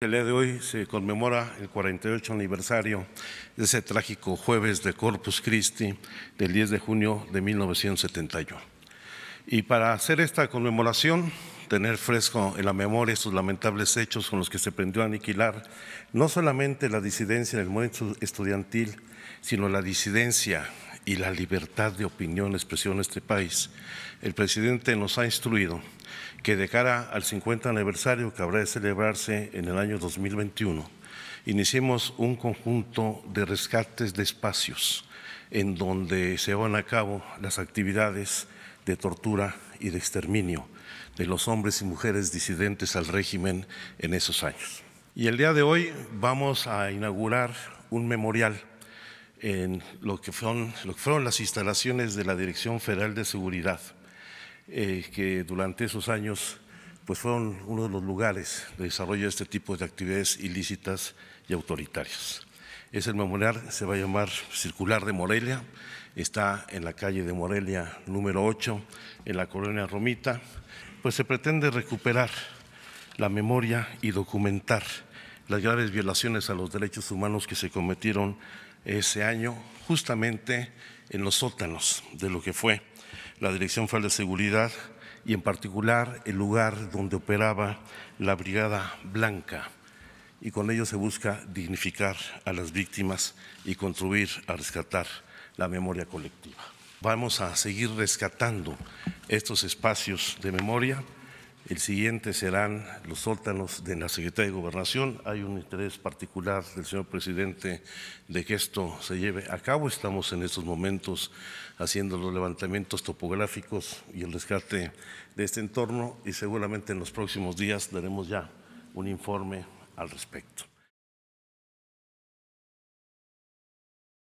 El día de hoy se conmemora el 48 aniversario de ese trágico jueves de Corpus Christi del 10 de junio de 1971. Y para hacer esta conmemoración, tener fresco en la memoria esos lamentables hechos con los que se prendió a aniquilar no solamente la disidencia en el movimiento estudiantil, sino la disidencia y la libertad de opinión, expresión en este país, el presidente nos ha instruido que de cara al 50 aniversario que habrá de celebrarse en el año 2021, iniciemos un conjunto de rescates de espacios en donde se van a cabo las actividades de tortura y de exterminio de los hombres y mujeres disidentes al régimen en esos años. Y el día de hoy vamos a inaugurar un memorial en lo que, fueron, las instalaciones de la Dirección Federal de Seguridad, eh, que durante esos años pues fueron uno de los lugares de desarrollo de este tipo de actividades ilícitas y autoritarias. Es el memorial, se va a llamar Circular de Morelia, está en la calle de Morelia número 8, en la colonia Romita, pues se pretende recuperar la memoria y documentar las graves violaciones a los derechos humanos que se cometieron ese año, justamente en los sótanos de lo que fue la Dirección Federal de Seguridad y en particular el lugar donde operaba la Brigada Blanca. Y con ello se busca dignificar a las víctimas y contribuir a rescatar la memoria colectiva. Vamos a seguir rescatando estos espacios de memoria. El siguiente serán los sótanos de la Secretaría de Gobernación. Hay un interés particular del señor presidente de que esto se lleve a cabo. Estamos en estos momentos haciendo los levantamientos topográficos y el rescate de este entorno y seguramente en los próximos días daremos ya un informe al respecto.